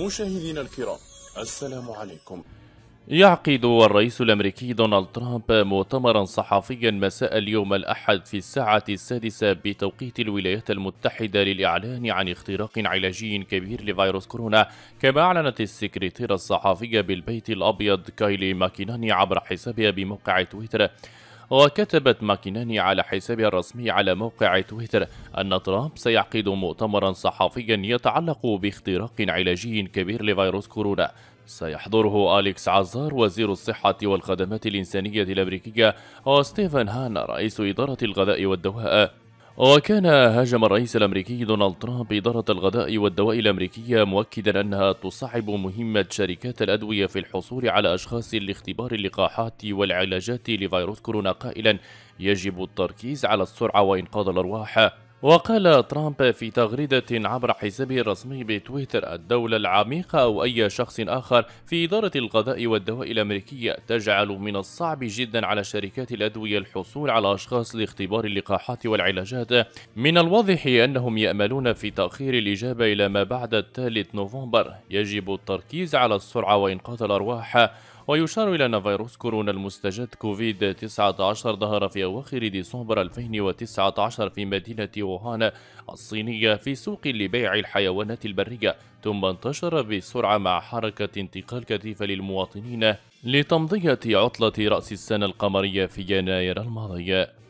مشاهدينا الكرام السلام عليكم يعقد الرئيس الأمريكي دونالد ترامب مؤتمرا صحفيا مساء اليوم الأحد في الساعة السادسة بتوقيت الولايات المتحدة للإعلان عن اختراق علاجي كبير لفيروس كورونا كما أعلنت السكرتيرة الصحفية بالبيت الأبيض كايلي ماكيناني عبر حسابها بموقع تويتر وكتبت ماكيناني على حسابها الرسمي على موقع تويتر أن ترامب سيعقد مؤتمرا صحفيا يتعلق باختراق علاجي كبير لفيروس كورونا سيحضره أليكس عزار وزير الصحة والخدمات الإنسانية الأمريكية وستيفن هان رئيس إدارة الغذاء والدواء وكان هاجم الرئيس الأمريكي دونالد ترامب إدارة الغذاء والدواء الأمريكية مؤكدا أنها تصعب مهمة شركات الأدوية في الحصول على أشخاص لاختبار اللقاحات والعلاجات لفيروس كورونا قائلا يجب التركيز على السرعة وإنقاذ الأرواح وقال ترامب في تغريدة عبر حسابه الرسمي بتويتر الدولة العميقة أو أي شخص آخر في إدارة الغذاء والدواء الأمريكية تجعل من الصعب جدا على شركات الأدوية الحصول على أشخاص لاختبار اللقاحات والعلاجات من الواضح أنهم يأملون في تأخير الإجابة إلى ما بعد الثالث نوفمبر يجب التركيز على السرعة وإنقاذ الأرواح ويشار إلى أن فيروس كورونا المستجد كوفيد 19 ظهر في أواخر ديسمبر 2019 في مدينة ووهان الصينية في سوق لبيع الحيوانات البرية ثم انتشر بسرعة مع حركة انتقال كثيفة للمواطنين لتمضية عطلة رأس السنة القمرية في يناير الماضي